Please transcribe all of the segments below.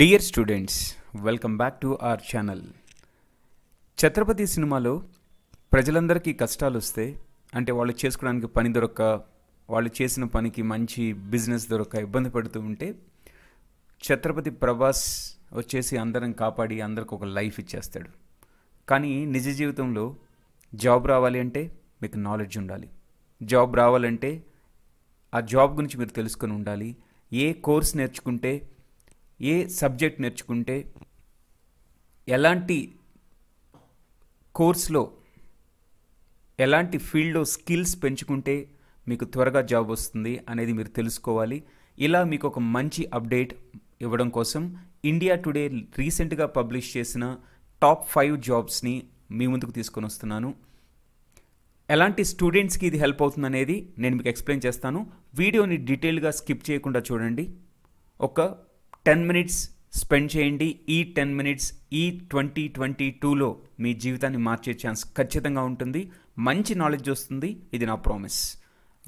dear students welcome back to our channel Chhatrapati సినిమాలో ప్రజలందరికీ కష్టాలు వస్తే అంటే వాళ్ళు చేసుకోవడానికి పని దొరక్క వాళ్ళు చేసిన పనికి మంచి బిజినెస్ దొరక్క ఇబ్బంది పడుతూ ఉంటే ఛత్రపతి ప్రభాస్ వచ్చేసి అందరం కాపాడి అందరికి ఒక లైఫ్ ఇచ్చేస్తాడు కానీ నిజ జీవితంలో జాబ్ రావాలి అంటే మీకు నాలెడ్జ్ ఉండాలి జాబ్ రావాలంటే ఆ జాబ్ గురించి మీరు తెలుసుకొని ఉండాలి ఏ కోర్స్ నేర్చుకుంటే ఏ సబ్జెక్ట్ నేర్చుకుంటే ఎలాంటి కోర్స్లో ఎలాంటి ఫీల్డ్లో స్కిల్స్ పెంచుకుంటే మీకు త్వరగా జాబ్ వస్తుంది అనేది మీరు తెలుసుకోవాలి ఇలా మీకు ఒక మంచి అప్డేట్ ఇవ్వడం కోసం ఇండియా టుడే రీసెంట్గా పబ్లిష్ చేసిన టాప్ ఫైవ్ జాబ్స్ని మీ ముందుకు తీసుకొని వస్తున్నాను ఎలాంటి స్టూడెంట్స్కి ఇది హెల్ప్ అవుతుంది అనేది నేను మీకు ఎక్స్ప్లెయిన్ చేస్తాను వీడియోని డీటెయిల్గా స్కిప్ చేయకుండా చూడండి ఒక టెన్ మినిట్స్ స్పెండ్ చేయండి ఈ టెన్ మినిట్స్ ఈ ట్వంటీ ట్వంటీ టూలో మీ జీవితాన్ని మార్చే ఛాన్స్ ఖచ్చితంగా ఉంటుంది మంచి నాలెడ్జ్ వస్తుంది ఇది నా ప్రామిస్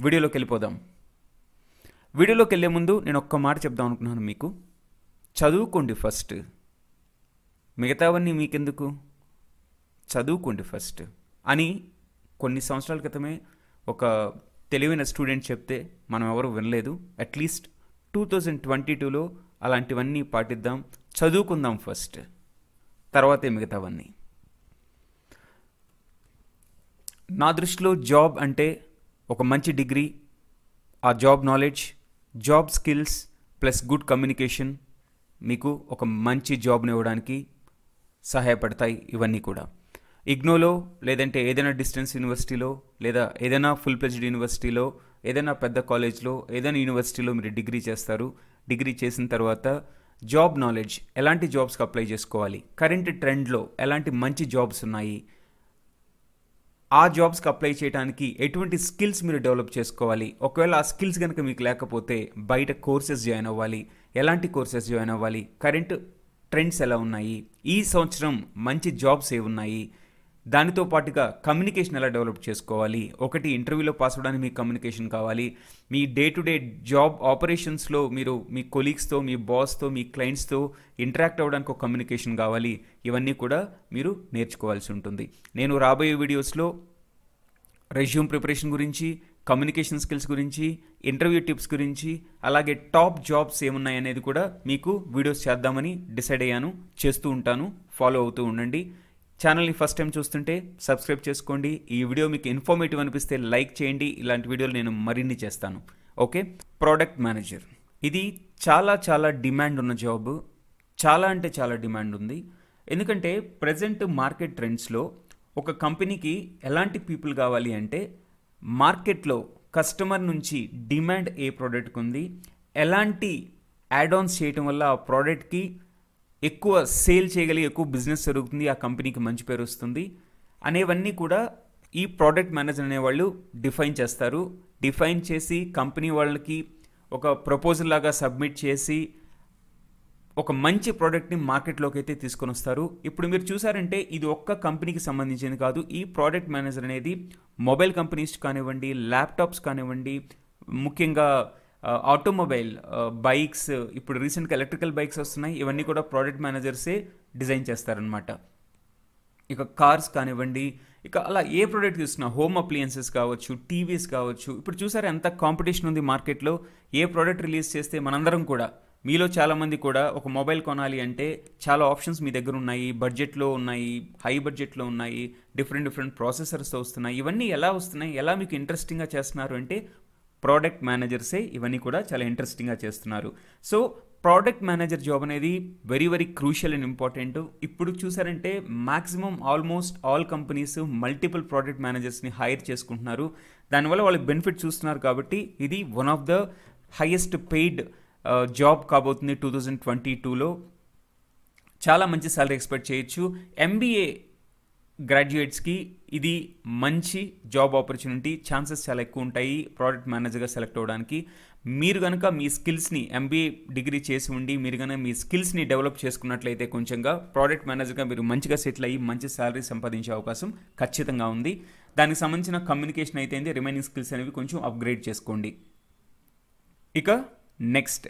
వీడియోలోకి వెళ్ళిపోదాం వీడియోలోకి వెళ్ళే ముందు నేను ఒక్క మాట చెప్దాం అనుకున్నాను మీకు చదువుకోండి ఫస్ట్ మిగతావన్నీ మీకెందుకు చదువుకోండి ఫస్ట్ అని కొన్ని సంవత్సరాల క్రితమే ఒక తెలివైన స్టూడెంట్ చెప్తే మనం ఎవరు వినలేదు అట్లీస్ట్ టూ థౌజండ్ ట్వంటీ టూలో అలాంటివన్నీ పాటిద్దాం చదువుకుందాం ఫస్ట్ తర్వాతే మిగతావన్నీ నా దృష్టిలో జాబ్ అంటే ఒక మంచి డిగ్రీ ఆ job knowledge job skills plus good communication మీకు ఒక మంచి జాబ్ని ఇవ్వడానికి సహాయపడతాయి ఇవన్నీ కూడా ఇగ్నోలో లేదంటే ఏదైనా డిస్టెన్స్ యూనివర్సిటీలో లేదా ఏదైనా ఫుల్ ప్లెజ్డ్ యూనివర్సిటీలో ఏదైనా పెద్ద కాలేజ్లో ఏదైనా యూనివర్సిటీలో మీరు డిగ్రీ చేస్తారు డిగ్రీ చేసిన తర్వాత జాబ్ నాలెడ్జ్ ఎలాంటి జాబ్స్కి అప్లై చేసుకోవాలి కరెంట్ ట్రెండ్లో ఎలాంటి మంచి జాబ్స్ ఉన్నాయి ఆ జాబ్స్కి అప్లై చేయడానికి ఎటువంటి స్కిల్స్ మీరు డెవలప్ చేసుకోవాలి ఒకవేళ ఆ స్కిల్స్ కనుక మీకు లేకపోతే బయట కోర్సెస్ జాయిన్ అవ్వాలి ఎలాంటి కోర్సెస్ జాయిన్ అవ్వాలి కరెంట్ ట్రెండ్స్ ఎలా ఉన్నాయి ఈ సంవత్సరం మంచి జాబ్స్ ఏమున్నాయి ఉన్నాయి దానితో పాటుగా కమ్యూనికేషన్ ఎలా డెవలప్ చేసుకోవాలి ఒకటి ఇంటర్వ్యూలో పాస్ అవ్వడానికి మీకు కమ్యూనికేషన్ కావాలి మీ డే టు డే జాబ్ ఆపరేషన్స్లో మీరు మీ కొలీగ్స్తో మీ బాస్తో మీ క్లయింట్స్తో ఇంటరాక్ట్ అవ్వడానికి ఒక కమ్యూనికేషన్ కావాలి ఇవన్నీ కూడా మీరు నేర్చుకోవాల్సి ఉంటుంది నేను రాబోయే వీడియోస్లో రెజ్యూమ్ ప్రిపరేషన్ గురించి కమ్యూనికేషన్ స్కిల్స్ గురించి ఇంటర్వ్యూ టిప్స్ గురించి అలాగే టాప్ జాబ్స్ ఏమున్నాయనేది కూడా మీకు వీడియోస్ చేద్దామని డిసైడ్ అయ్యాను చేస్తూ ఉంటాను ఫాలో అవుతూ ఉండండి ఛానల్ని ఫస్ట్ టైం చూస్తుంటే సబ్స్క్రైబ్ చేసుకోండి ఈ వీడియో మీకు ఇన్ఫర్మేటివ్ అనిపిస్తే లైక్ చేయండి ఇలాంటి వీడియోలు నేను మరిన్ని చేస్తాను ఓకే ప్రోడక్ట్ మేనేజర్ ఇది చాలా చాలా డిమాండ్ ఉన్న జాబ్ చాలా అంటే చాలా డిమాండ్ ఉంది ఎందుకంటే ప్రజెంట్ మార్కెట్ ట్రెండ్స్లో ఒక కంపెనీకి ఎలాంటి పీపుల్ కావాలి అంటే మార్కెట్లో కస్టమర్ నుంచి డిమాండ్ ఏ ప్రోడక్ట్కి ఉంది ఎలాంటి యాడ్ ఆన్స్ చేయటం వల్ల ఆ ప్రోడక్ట్కి ఎక్కువ సేల్ చేయగలిగి ఎక్కువ బిజినెస్ జరుగుతుంది ఆ కంపెనీకి మంచి పేరు వస్తుంది అనేవన్నీ కూడా ఈ ప్రోడక్ట్ మేనేజర్ అనేవాళ్ళు డిఫైన్ చేస్తారు డిఫైన్ చేసి కంపెనీ వాళ్ళకి ఒక ప్రపోజల్ లాగా సబ్మిట్ చేసి ఒక మంచి ప్రోడక్ట్ని మార్కెట్లోకి అయితే తీసుకొని వస్తారు ఇప్పుడు మీరు చూసారంటే ఇది ఒక్క కంపెనీకి సంబంధించింది కాదు ఈ ప్రోడక్ట్ మేనేజర్ అనేది మొబైల్ కంపెనీస్ కానివ్వండి ల్యాప్టాప్స్ కానివ్వండి ముఖ్యంగా automobile uh, bikes uh, uh, ఇప్పుడు రీసెంట్గా ఎలక్ట్రికల్ బైక్స్ వస్తున్నాయి ఇవన్నీ కూడా ప్రోడక్ట్ మేనేజర్సే డిజైన్ చేస్తారనమాట ఇక కార్స్ కానివ్వండి ఇక అలా ఏ ప్రోడక్ట్ చూసినా హోమ్ అప్లియన్సెస్ కావచ్చు టీవీస్ కావచ్చు ఇప్పుడు చూసారా ఎంత కాంపిటీషన్ ఉంది మార్కెట్లో ఏ ప్రోడక్ట్ రిలీజ్ చేస్తే మనందరం కూడా మీలో చాలామంది కూడా ఒక మొబైల్ కొనాలి అంటే చాలా ఆప్షన్స్ మీ దగ్గర ఉన్నాయి బడ్జెట్లో ఉన్నాయి హై బడ్జెట్లో ఉన్నాయి డిఫరెంట్ డిఫరెంట్ ప్రాసెసర్స్ వస్తున్నాయి ఇవన్నీ ఎలా వస్తున్నాయి ఎలా మీకు ఇంట్రెస్టింగ్గా చేస్తున్నారు అంటే ప్రోడక్ట్ మేనేజర్సే ఇవన్నీ కూడా చాలా ఇంట్రెస్టింగ్గా చేస్తున్నారు సో ప్రోడక్ట్ మేనేజర్ జాబ్ అనేది very very crucial and important ఇప్పుడు చూసారంటే maximum almost all companies multiple product మేనేజర్స్ని హైర్ చేసుకుంటున్నారు దానివల్ల వాళ్ళకి బెనిఫిట్ చూస్తున్నారు కాబట్టి ఇది one of the highest paid job కాబోతుంది టూ థౌజండ్ ట్వంటీ టూలో చాలా మంచి సాలరీ ఎక్స్పెక్ట్ చేయొచ్చు ఎంబీఏ గ్రాడ్యుయేట్స్కి ఇది మంచి జాబ్ ఆపర్చునిటీ ఛాన్సెస్ చాలా ఎక్కువ ఉంటాయి ప్రోడక్ట్ మేనేజర్గా సెలెక్ట్ అవ్వడానికి మీరు కనుక మీ స్కిల్స్ని ఎంబీఏ డిగ్రీ చేసి ఉండి మీరు కనుక మీ స్కిల్స్ని డెవలప్ చేసుకున్నట్లయితే కొంచెంగా ప్రోడక్ట్ మేనేజర్గా మీరు మంచిగా సెటిల్ అయ్యి మంచి శాలరీ సంపాదించే అవకాశం ఖచ్చితంగా ఉంది దానికి సంబంధించిన కమ్యూనికేషన్ అయితే రిమైనింగ్ స్కిల్స్ అనేవి కొంచెం అప్గ్రేడ్ చేసుకోండి ఇక నెక్స్ట్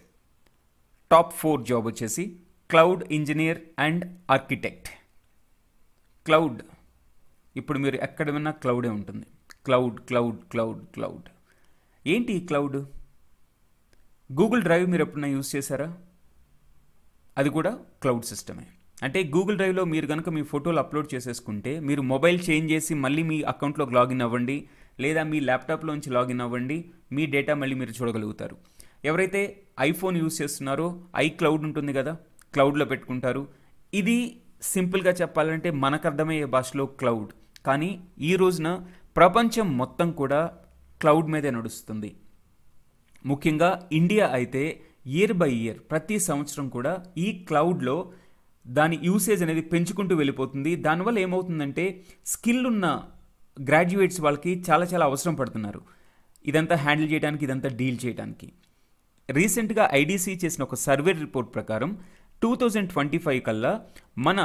టాప్ ఫోర్ జాబ్ వచ్చేసి cloud engineer and architect cloud ఇప్పుడు మీరు ఎక్కడ విన్నా క్లౌడే ఉంటుంది క్లౌడ్ క్లౌడ్ క్లౌడ్ క్లౌడ్ ఏంటి ఈ క్లౌడ్ గూగుల్ డ్రైవ్ మీరు ఎప్పుడైనా యూస్ చేశారా అది కూడా క్లౌడ్ సిస్టమే అంటే గూగుల్ డ్రైవ్లో మీరు కనుక మీ ఫోటోలు అప్లోడ్ చేసేసుకుంటే మీరు మొబైల్ చేంజ్ చేసి మళ్ళీ మీ అకౌంట్లోకి లాగిన్ అవ్వండి లేదా మీ ల్యాప్టాప్లోంచి లాగిన్ అవ్వండి మీ డేటా మళ్ళీ మీరు చూడగలుగుతారు ఎవరైతే ఐఫోన్ యూస్ చేస్తున్నారో ఐ క్లౌడ్ ఉంటుంది కదా క్లౌడ్లో పెట్టుకుంటారు ఇది సింపుల్గా చెప్పాలంటే మనకు అర్థమయ్యే భాషలో క్లౌడ్ కానీ ఈ రోజున ప్రపంచం మొత్తం కూడా క్లౌడ్ మీదే నడుస్తుంది ముఖ్యంగా ఇండియా అయితే ఇయర్ బై ఇయర్ ప్రతి సంవత్సరం కూడా ఈ క్లౌడ్లో దాని యూసేజ్ అనేది పెంచుకుంటూ వెళ్ళిపోతుంది దానివల్ల ఏమవుతుందంటే స్కిల్ ఉన్న గ్రాడ్యుయేట్స్ వాళ్ళకి చాలా చాలా అవసరం పడుతున్నారు ఇదంతా హ్యాండిల్ చేయడానికి ఇదంతా డీల్ చేయడానికి రీసెంట్గా ఐడీసీ చేసిన ఒక సర్వే రిపోర్ట్ ప్రకారం టూ థౌజండ్ ట్వంటీ ఫైవ్ కల్లా మన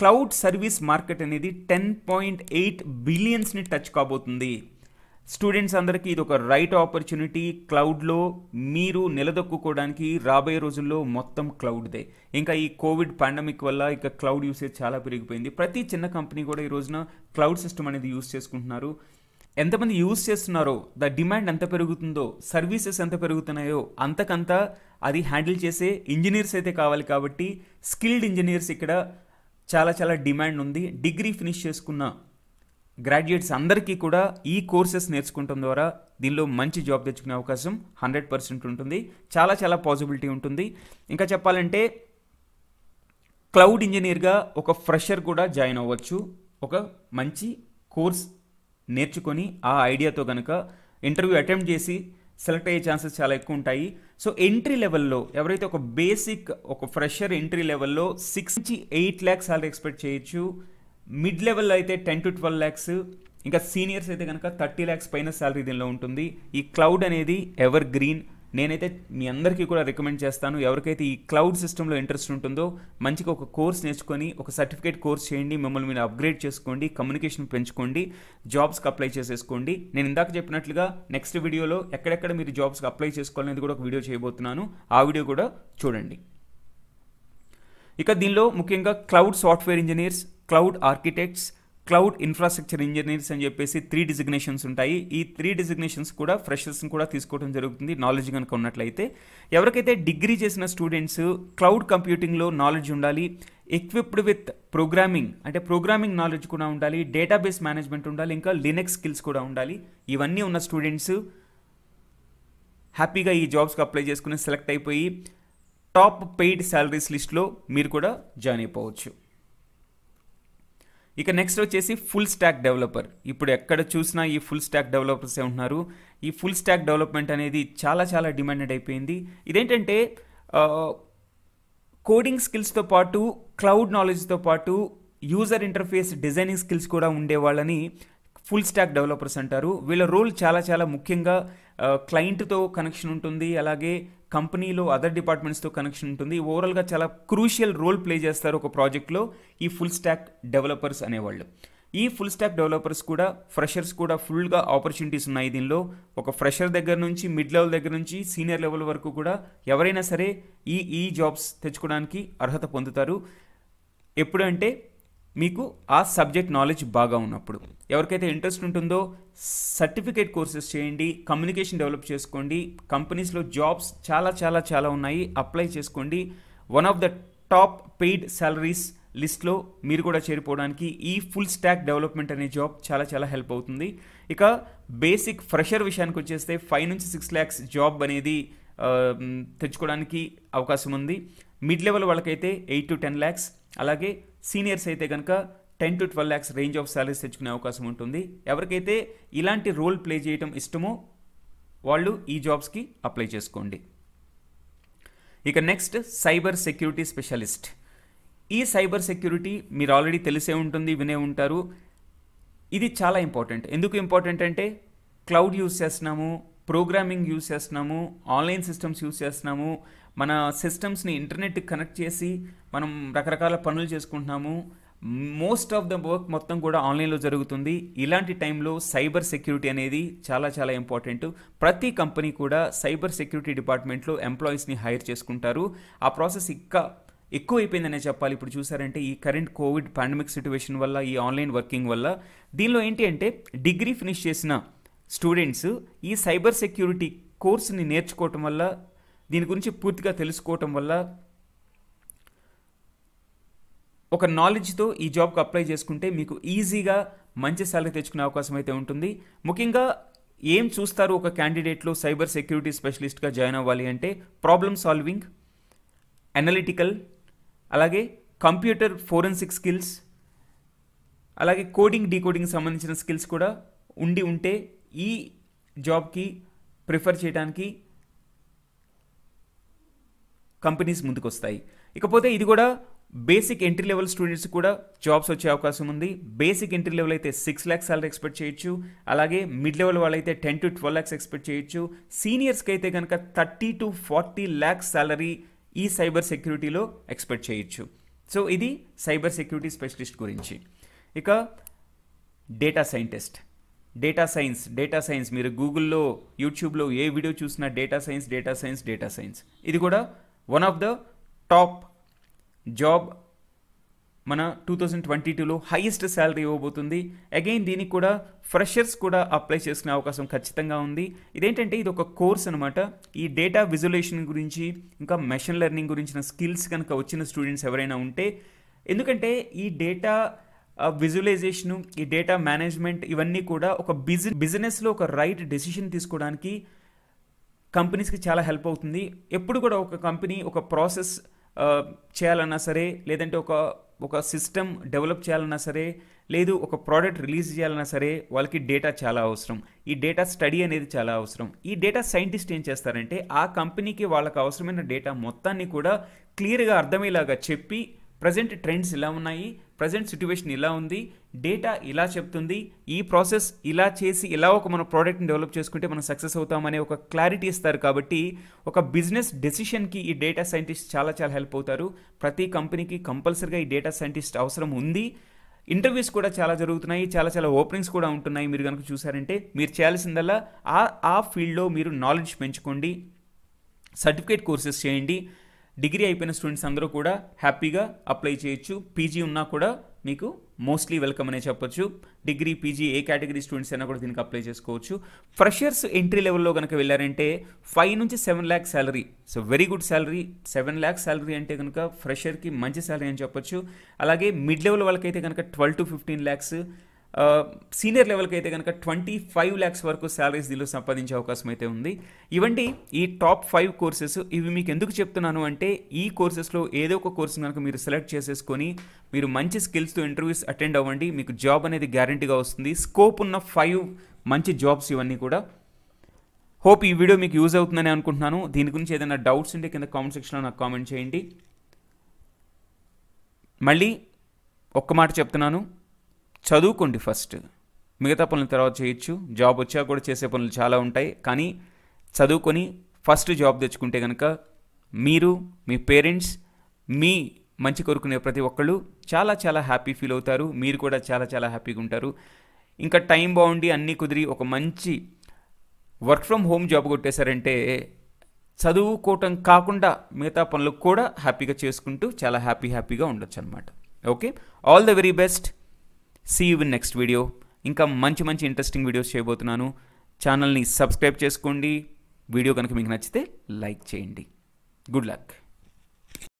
క్లౌడ్ సర్వీస్ మార్కెట్ అనేది టెన్ పాయింట్ ఎయిట్ బిలియన్స్ని టచ్ కాబోతుంది స్టూడెంట్స్ అందరికీ ఇది ఒక రైట్ ఆపర్చునిటీ క్లౌడ్లో మీరు నిలదొక్కుకోవడానికి రాబోయే రోజుల్లో మొత్తం క్లౌడ్దే ఇంకా ఈ కోవిడ్ పాండమిక్ వల్ల ఇక క్లౌడ్ యూసేజ్ చాలా పెరిగిపోయింది ప్రతి చిన్న కంపెనీ కూడా ఈ రోజున క్లౌడ్ సిస్టమ్ అనేది యూస్ చేసుకుంటున్నారు ఎంతమంది యూస్ చేస్తున్నారో ద డిమాండ్ ఎంత పెరుగుతుందో సర్వీసెస్ ఎంత పెరుగుతున్నాయో అంతకంత అది హ్యాండిల్ చేసే ఇంజనీర్స్ అయితే కావాలి కాబట్టి స్కిల్డ్ ఇంజనీర్స్ ఇక్కడ చాలా చాలా డిమాండ్ ఉంది డిగ్రీ ఫినిష్ చేసుకున్న గ్రాడ్యుయేట్స్ అందరికీ కూడా ఈ కోర్సెస్ నేర్చుకోవటం ద్వారా దీనిలో మంచి జాబ్ తెచ్చుకునే అవకాశం హండ్రెడ్ పర్సెంట్ ఉంటుంది చాలా చాలా పాజిబిలిటీ ఉంటుంది ఇంకా చెప్పాలంటే క్లౌడ్ ఇంజనీర్గా ఒక ఫ్రెషర్ కూడా జాయిన్ అవ్వచ్చు ఒక మంచి కోర్స్ నేర్చుకొని ఆ ఐడియాతో కనుక ఇంటర్వ్యూ అటెంప్ట్ చేసి సెలెక్ట్ అయ్యే ఛాన్సెస్ చాలా ఎక్కువ ఉంటాయి సో ఎంట్రీ లెవెల్లో ఎవరైతే ఒక బేసిక్ ఒక ఫ్రెషర్ ఎంట్రీ లెవెల్లో సిక్స్ నుంచి ఎయిట్ ల్యాక్స్ సాలరీ ఎక్స్పెక్ట్ చేయొచ్చు మిడ్ లెవెల్లో అయితే టెన్ టు ట్వెల్వ్ ల్యాక్స్ ఇంకా సీనియర్స్ అయితే కనుక థర్టీ ల్యాక్స్ పైన శాలరీ దీనిలో ఉంటుంది ఈ క్లౌడ్ అనేది ఎవర్ గ్రీన్ నేనైతే మీ అందరికీ కూడా రికమెండ్ చేస్తాను ఎవరికైతే ఈ క్లౌడ్ సిస్టంలో ఇంట్రెస్ట్ ఉంటుందో మంచిగా ఒక కోర్స్ నేర్చుకొని ఒక సర్టిఫికేట్ కోర్స్ చేయండి మిమ్మల్ని మీరు అప్గ్రేడ్ చేసుకోండి కమ్యూనికేషన్ పెంచుకోండి జాబ్స్కి అప్లై చేసేసుకోండి నేను ఇందాక చెప్పినట్లుగా నెక్స్ట్ వీడియోలో ఎక్కడెక్కడ మీరు జాబ్స్కి అప్లై చేసుకోవాలనేది కూడా ఒక వీడియో చేయబోతున్నాను ఆ వీడియో కూడా చూడండి ఇక దీనిలో ముఖ్యంగా cloud software engineers cloud architects cloud infrastructure engineers అని చెప్పేసి త్రీ డిజిగ్నేషన్స్ ఉంటాయి ఈ త్రీ డిజిగ్నేషన్స్ కూడా ఫ్రెషర్స్ని కూడా తీసుకోవడం జరుగుతుంది నాలెడ్జ్ కనుక ఉన్నట్లయితే ఎవరికైతే డిగ్రీ చేసిన స్టూడెంట్స్ క్లౌడ్ కంప్యూటింగ్లో నాలెడ్జ్ ఉండాలి ఎక్విప్డ్ విత్ ప్రోగ్రామింగ్ అంటే ప్రోగ్రామింగ్ నాలెడ్జ్ కూడా ఉండాలి డేటాబేస్ మేనేజ్మెంట్ ఉండాలి ఇంకా లినెక్స్ స్కిల్స్ కూడా ఉండాలి ఇవన్నీ ఉన్న స్టూడెంట్స్ హ్యాపీగా ఈ జాబ్స్కి అప్లై చేసుకుని సెలెక్ట్ అయిపోయి టాప్ పెయిడ్ శాలరీస్ లిస్ట్లో మీరు కూడా జాయిన్ అయిపోవచ్చు ఇక నెక్స్ట్ వచ్చేసి ఫుల్ స్టాక్ డెవలపర్ ఇప్పుడు ఎక్కడ చూసినా ఈ ఫుల్ స్టాక్ డెవలపర్సే ఉంటున్నారు ఈ ఫుల్ స్టాక్ డెవలప్మెంట్ అనేది చాలా చాలా డిమాండెడ్ అయిపోయింది ఇదేంటంటే కోడింగ్ స్కిల్స్తో పాటు క్లౌడ్ నాలెడ్జ్తో పాటు యూజర్ ఇంటర్ఫేస్ డిజైనింగ్ స్కిల్స్ కూడా ఉండేవాళ్ళని ఫుల్ స్టాక్ డెవలపర్స్ అంటారు వీళ్ళ రోల్ చాలా చాలా ముఖ్యంగా క్లయింట్తో కనెక్షన్ ఉంటుంది అలాగే కంపెనీలో అదర్ డిపార్ట్మెంట్స్తో కనెక్షన్ ఉంటుంది ఓవరాల్గా చాలా క్రూషియల్ రోల్ ప్లే చేస్తారు ఒక ప్రాజెక్ట్లో ఈ ఫుల్ స్టాక్ డెవలపర్స్ అనేవాళ్ళు ఈ ఫుల్ స్టాక్ డెవలపర్స్ కూడా ఫ్రెషర్స్ కూడా ఫుల్గా ఆపర్చునిటీస్ ఉన్నాయి దీనిలో ఒక ఫ్రెషర్ దగ్గర నుంచి మిడ్ లెవెల్ దగ్గర నుంచి సీనియర్ లెవెల్ వరకు కూడా ఎవరైనా సరే ఈ ఈ జాబ్స్ తెచ్చుకోవడానికి అర్హత పొందుతారు ఎప్పుడంటే మీకు ఆ సబ్జెక్ట్ నాలెడ్జ్ బాగా ఉన్నప్పుడు ఎవరికైతే ఇంట్రెస్ట్ ఉంటుందో సర్టిఫికేట్ కోర్సెస్ చేయండి కమ్యూనికేషన్ డెవలప్ చేసుకోండి కంపెనీస్లో జాబ్స్ చాలా చాలా చాలా ఉన్నాయి అప్లై చేసుకోండి one of the top paid salaries లిస్ట్లో మీరు కూడా చేరిపోవడానికి ఈ ఫుల్ స్టాక్ డెవలప్మెంట్ అనే జాబ్ చాలా చాలా హెల్ప్ అవుతుంది ఇక బేసిక్ ఫ్రెషర్ విషయానికి వచ్చేస్తే ఫైవ్ నుంచి సిక్స్ ల్యాక్స్ జాబ్ అనేది తెచ్చుకోవడానికి అవకాశం ఉంది మిడ్ లెవెల్ వాళ్ళకైతే ఎయిట్ టు టెన్ ల్యాక్స్ అలాగే సీనియర్స్ అయితే కనుక ten to twelve lakhs range of salaries తెచ్చుకునే అవకాశం ఉంటుంది ఎవరికైతే ఇలాంటి రోల్ ప్లే చేయడం ఇష్టమో వాళ్ళు ఈ జాబ్స్కి అప్లై చేసుకోండి ఇక నెక్స్ట్ సైబర్ సెక్యూరిటీ స్పెషలిస్ట్ ఈ సైబర్ సెక్యూరిటీ మీరు ఆల్రెడీ తెలిసే ఉంటుంది వినే ఉంటారు ఇది చాలా ఇంపార్టెంట్ ఎందుకు ఇంపార్టెంట్ అంటే క్లౌడ్ యూస్ చేస్తున్నాము ప్రోగ్రామింగ్ యూస్ చేస్తున్నాము ఆన్లైన్ సిస్టమ్స్ యూస్ చేస్తున్నాము మన సిస్టమ్స్ని ఇంటర్నెట్కి కనెక్ట్ చేసి మనం రకరకాల పనులు చేసుకుంటున్నాము మోస్ట్ ఆఫ్ ద వర్క్ మొత్తం కూడా ఆన్లైన్లో జరుగుతుంది ఇలాంటి టైంలో సైబర్ సెక్యూరిటీ అనేది చాలా చాలా ఇంపార్టెంట్ ప్రతి కంపెనీ కూడా సైబర్ సెక్యూరిటీ డిపార్ట్మెంట్లో ఎంప్లాయీస్ని హైర్ చేసుకుంటారు ఆ ప్రాసెస్ ఇంకా ఎక్కువైపోయిందనే చెప్పాలి ఇప్పుడు చూసారంటే ఈ కరెంట్ కోవిడ్ పాండమిక్ సిచ్యువేషన్ వల్ల ఈ ఆన్లైన్ వర్కింగ్ వల్ల దీనిలో ఏంటి అంటే డిగ్రీ ఫినిష్ చేసిన స్టూడెంట్స్ ఈ సైబర్ సెక్యూరిటీ కోర్సుని నేర్చుకోవటం వల్ల దీని గురించి పూర్తిగా తెలుసుకోవటం వల్ల ఒక నాలెడ్జ్తో ఈ జాబ్కి అప్లై చేసుకుంటే మీకు ఈజీగా మంచి శాలరీ తెచ్చుకునే అవకాశం అయితే ఉంటుంది ముఖ్యంగా ఏం చూస్తారు ఒక క్యాండిడేట్లో సైబర్ సెక్యూరిటీ స్పెషలిస్ట్గా జాయిన్ అవ్వాలి అంటే ప్రాబ్లమ్ సాల్వింగ్ అనలిటికల్ అలాగే కంప్యూటర్ ఫోరెన్సిక్ స్కిల్స్ అలాగే కోడింగ్ డీకోడింగ్ సంబంధించిన స్కిల్స్ కూడా ఉండి ఉంటే ఈ జాబ్కి ప్రిఫర్ చేయడానికి కంపెనీస్ ముందుకొస్తాయి ఇకపోతే ఇది కూడా బేసిక్ ఎంట్రీ లెవెల్ స్టూడెంట్స్ కూడా జాబ్స్ వచ్చే అవకాశం ఉంది బేసిక్ ఎంట్రీ లెవెల్ అయితే సిక్స్ ల్యాక్స్ సాలరీ ఎక్స్పెక్ట్ చేయొచ్చు అలాగే మిడ్ లెవెల్ వాళ్ళైతే ten to twelve lakhs expect చేయొచ్చు సీనియర్స్కి అయితే కనుక thirty to forty lakhs salary ఈ సైబర్ సెక్యూరిటీలో ఎక్స్పెక్ట్ చేయొచ్చు సో ఇది సైబర్ సెక్యూరిటీ స్పెషలిస్ట్ గురించి ఇక data scientist data science data science మీరు గూగుల్లో యూట్యూబ్లో ఏ వీడియో చూసినా data science data science data science ఇది కూడా one of the top job మన టూ థౌజండ్ ట్వంటీ టూలో హైయెస్ట్ శాలరీ ఇవ్వబోతుంది అగైన్ దీనికి కూడా ఫ్రెషర్స్ కూడా అప్లై చేసుకునే అవకాశం ఖచ్చితంగా ఉంది ఇదేంటంటే ఇది ఒక కోర్స్ అనమాట ఈ డేటా విజువలేషన్ గురించి ఇంకా మెషిన్ లెర్నింగ్ గురించిన స్కిల్స్ కనుక వచ్చిన స్టూడెంట్స్ ఎవరైనా ఉంటే ఎందుకంటే ఈ డేటా విజువలైజేషను ఈ డేటా మేనేజ్మెంట్ ఇవన్నీ కూడా ఒక బిజి బిజినెస్లో ఒక రైట్ డెసిషన్ తీసుకోవడానికి కంపెనీస్కి చాలా హెల్ప్ అవుతుంది ఎప్పుడు కూడా ఒక కంపెనీ ఒక ప్రాసెస్ చేయాలన్నా సరే లేదంటే ఒక ఒక సిస్టమ్ డెవలప్ చేయాలన్నా సరే లేదు ఒక ప్రోడక్ట్ రిలీజ్ చేయాలన్నా సరే వాళ్ళకి డేటా చాలా అవసరం ఈ డేటా స్టడీ అనేది చాలా అవసరం ఈ డేటా సైంటిస్ట్ ఏం చేస్తారంటే ఆ కంపెనీకి వాళ్ళకి అవసరమైన డేటా మొత్తాన్ని కూడా క్లియర్గా అర్థమయ్యేలాగా చెప్పి ప్రజెంట్ ట్రెండ్స్ ఇలా ఉన్నాయి ప్రజెంట్ సిట్యువేషన్ ఇలా ఉంది డేటా ఇలా చెప్తుంది ఈ ప్రాసెస్ ఇలా చేసి ఇలా ఒక మన ప్రోడక్ట్ని డెవలప్ చేసుకుంటే మనం సక్సెస్ అవుతామనే ఒక క్లారిటీ ఇస్తారు కాబట్టి ఒక బిజినెస్ డెసిషన్కి ఈ డేటా సైంటిస్ట్ చాలా చాలా హెల్ప్ అవుతారు ప్రతి కంపెనీకి కంపల్సరిగా ఈ డేటా సైంటిస్ట్ అవసరం ఉంది ఇంటర్వ్యూస్ కూడా చాలా జరుగుతున్నాయి చాలా చాలా ఓపెనింగ్స్ కూడా ఉంటున్నాయి మీరు కనుక చూసారంటే మీరు చేయాల్సిందల్లా ఆ ఆ ఫీల్డ్లో మీరు నాలెడ్జ్ పెంచుకోండి సర్టిఫికేట్ కోర్సెస్ చేయండి డిగ్రీ అయిపోయిన స్టూడెంట్స్ అందరూ కూడా హ్యాపీగా అప్లై చేయొచ్చు పీజీ ఉన్నా కూడా మీకు మోస్ట్లీ వెల్కమ్ అనే చెప్పొచ్చు డిగ్రీ పీజీ ఏ కేటగిరీ స్టూడెంట్స్ అయినా కూడా దీనికి అప్లై చేసుకోవచ్చు ఫ్రెషర్స్ ఎంట్రీ లెవెల్లో కనుక వెళ్ళారంటే ఫైవ్ నుంచి seven lakh salary so very good salary seven lakh salary అంటే కనుక ఫ్రెషర్కి మంచి శాలరీ అని చెప్పొచ్చు అలాగే మిడ్ లెవెల్ వాళ్ళకైతే కనుక twelve to fifteen lakhs senior లెవెల్కి అయితే కనుక ట్వంటీ ఫైవ్ ల్యాక్స్ వరకు శాలరీస్ దీనిలో సంపాదించే అవకాశం అయితే ఉంది ఇవండి ఈ టాప్ ఫైవ్ కోర్సెస్ ఇవి మీకు ఎందుకు చెప్తున్నాను అంటే ఈ కోర్సెస్లో ఏదో ఒక కోర్సు కనుక మీరు సెలెక్ట్ చేసేసుకొని మీరు మంచి స్కిల్స్తో ఇంటర్వ్యూస్ అటెండ్ అవ్వండి మీకు జాబ్ అనేది గ్యారంటీగా వస్తుంది స్కోప్ ఉన్న ఫైవ్ మంచి జాబ్స్ ఇవన్నీ కూడా హోప్ ఈ వీడియో మీకు యూజ్ అవుతుందని అనుకుంటున్నాను దీని గురించి ఏదైనా డౌట్స్ ఉంటే కింద కామెంట్ సెక్షన్లో నాకు కామెంట్ చేయండి మళ్ళీ ఒక్క మాట చెప్తున్నాను చదువుకోండి ఫస్ట్ మిగతా పనులు తర్వాత చేయొచ్చు జాబ్ వచ్చా కూడా చేసే పనులు చాలా ఉంటాయి కానీ చదువుకొని ఫస్ట్ జాబ్ తెచ్చుకుంటే కనుక మీరు మీ పేరెంట్స్ మీ మంచి కోరుకునే ప్రతి ఒక్కళ్ళు చాలా చాలా హ్యాపీ ఫీల్ అవుతారు మీరు కూడా చాలా చాలా హ్యాపీగా ఉంటారు ఇంకా టైం బాగుండి అన్నీ కుదిరి ఒక మంచి వర్క్ ఫ్రమ్ హోమ్ జాబ్ కొట్టేశారంటే చదువుకోవటం కాకుండా మిగతా పనులు కూడా హ్యాపీగా చేసుకుంటూ చాలా హ్యాపీ హ్యాపీగా ఉండొచ్చు అనమాట okay all the very best see you in next video ఇంకా మంచి మంచి ఇంట్రెస్టింగ్ వీడియోస్ చేయబోతున్నాను ఛానల్ని సబ్స్క్రైబ్ చేసుకోండి వీడియో కనుక మీకు నచ్చితే లైక్ చేయండి గుడ్ లక్